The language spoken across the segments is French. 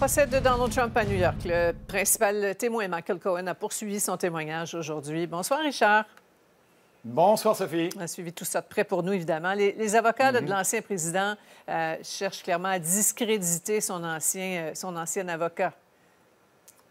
procès de Donald Trump à New York. Le principal témoin, Michael Cohen, a poursuivi son témoignage aujourd'hui. Bonsoir, Richard. Bonsoir, Sophie. On a suivi tout ça de près pour nous, évidemment. Les, avocats de mhm. l'ancien président euh, cherchent clairement à discréditer son ancien, euh, son ancien avocat.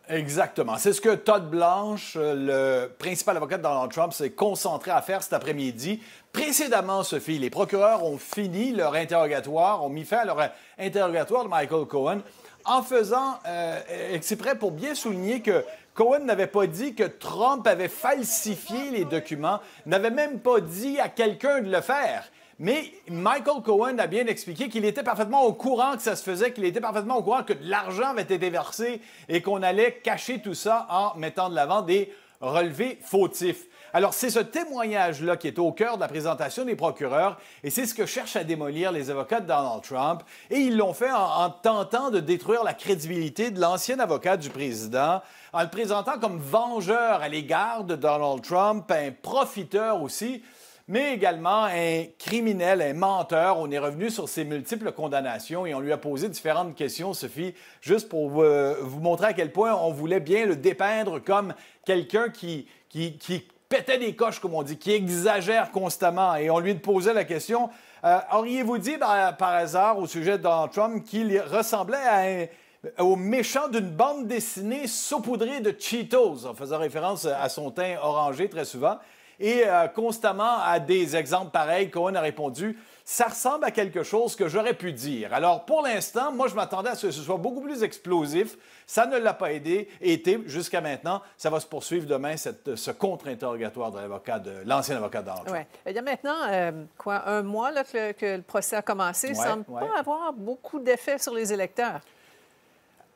Exactement. C'est ce que Todd Blanche, euh, le principal avocat de Donald Trump, s'est concentré à faire cet après-midi. Précédemment, Sophie, les procureurs ont fini leur interrogatoire, ont mis fin à leur interrogatoire de Michael Cohen en faisant euh, exprès pour bien souligner que Cohen n'avait pas dit que Trump avait falsifié les documents, n'avait même pas dit à quelqu'un de le faire. Mais Michael Cohen a bien expliqué qu'il était parfaitement au courant que ça se faisait, qu'il était parfaitement au courant que de l'argent avait été versé et qu'on allait cacher tout ça en mettant de l'avant des relevé fautif. Alors, c'est ce témoignage-là qui est au cœur de la présentation des procureurs et c'est ce que cherchent à démolir les avocats de Donald Trump. Et ils l'ont fait en, en tentant de détruire la crédibilité de l'ancien avocat du président, en le présentant comme vengeur à l'égard de Donald Trump, un profiteur aussi mais également un criminel, un menteur. On est revenu sur ses multiples condamnations et on lui a posé différentes questions, Sophie, juste pour euh, vous, montrer à quel point on voulait bien le dépeindre comme quelqu'un qui, qui, pétait des coches, comme on dit, qui exagère constamment. Et on lui posait la question, euh, auriez-vous dit ben, par hasard au sujet de Donald Trump qu'il ressemblait au méchant d'une bande dessinée saupoudrée de Cheetos, en faisant référence à son teint orangé très souvent. Et euh, constamment, à des exemples pareils, Cohen a répondu ça ressemble à quelque chose que j'aurais pu dire. Alors, pour l'instant, moi, je m'attendais à ce que ce soit beaucoup plus explosif. Ça ne l'a pas aidé, été jusqu'à maintenant. Ça va se poursuivre demain, cette, ce contre-interrogatoire de l'avocat, de l'ancien avocat d'Andrew. Ouais. Il y a maintenant, euh, quoi, un mois que, le, procès a commencé. ne semble pas avoir beaucoup d'effet sur les électeurs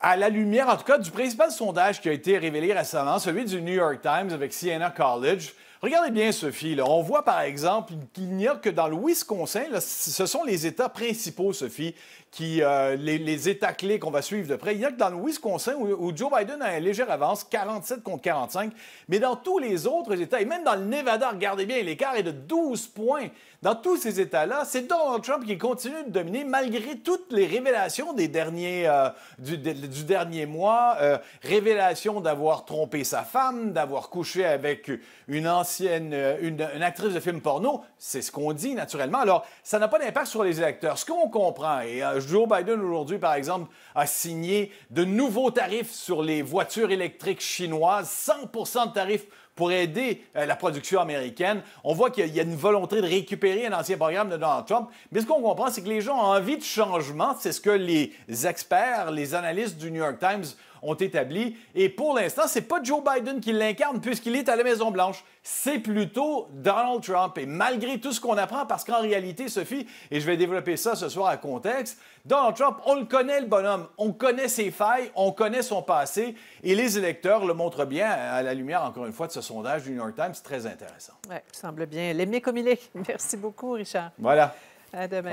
à la lumière, en tout cas, du principal sondage qui a été révélé récemment, celui du New York Times avec Siena College. Regardez bien, Sophie. On voit, par exemple, qu'il n'y a que dans le Wisconsin, ce sont les États principaux, Sophie, qui, euh, les, États clés qu'on va suivre de près. Il n'y a que dans le Wisconsin où, Joe Biden a une légère avance, 47 contre 45. Mais dans tous les autres États, et même dans le Nevada, regardez bien, l'écart est de 12 points. Dans tous ces États-là, c'est Donald Trump qui continue de dominer malgré toutes les révélations des derniers, euh, du, dernier mois. Euh, révélations d'avoir trompé sa femme, d'avoir couché avec une ancienne euh, une, actrice de film porno. C'est ce qu'on dit naturellement. Alors, ça n'a pas d'impact sur les électeurs. Ce qu'on comprend, et euh, Joe Biden aujourd'hui, par exemple, a signé de nouveaux tarifs sur les voitures électriques chinoises, 100 de tarifs pour aider euh, la production américaine. On voit qu'il y, y a une volonté de récupérer un ancien programme de Donald Trump. Mais ce qu'on comprend, c'est que les gens ont envie de changement. C'est ce que les experts, les analystes du New York Times ont établi. Et pour l'instant, c'est pas Joe Biden qui l'incarne puisqu'il est à la Maison-Blanche. C'est plutôt Donald Trump. Et malgré tout ce qu'on apprend, parce qu'en réalité, Sophie, et je vais développer ça ce soir à contexte, Donald Trump, on le connaît, le bonhomme. On connaît ses failles, on connaît son passé. Et les électeurs le montrent bien à la lumière, encore une fois, de ce sondage du New York Times. C'est Très intéressant. Oui, semble bien l'aimer comme il est. Merci beaucoup, Richard. Voilà. À demain.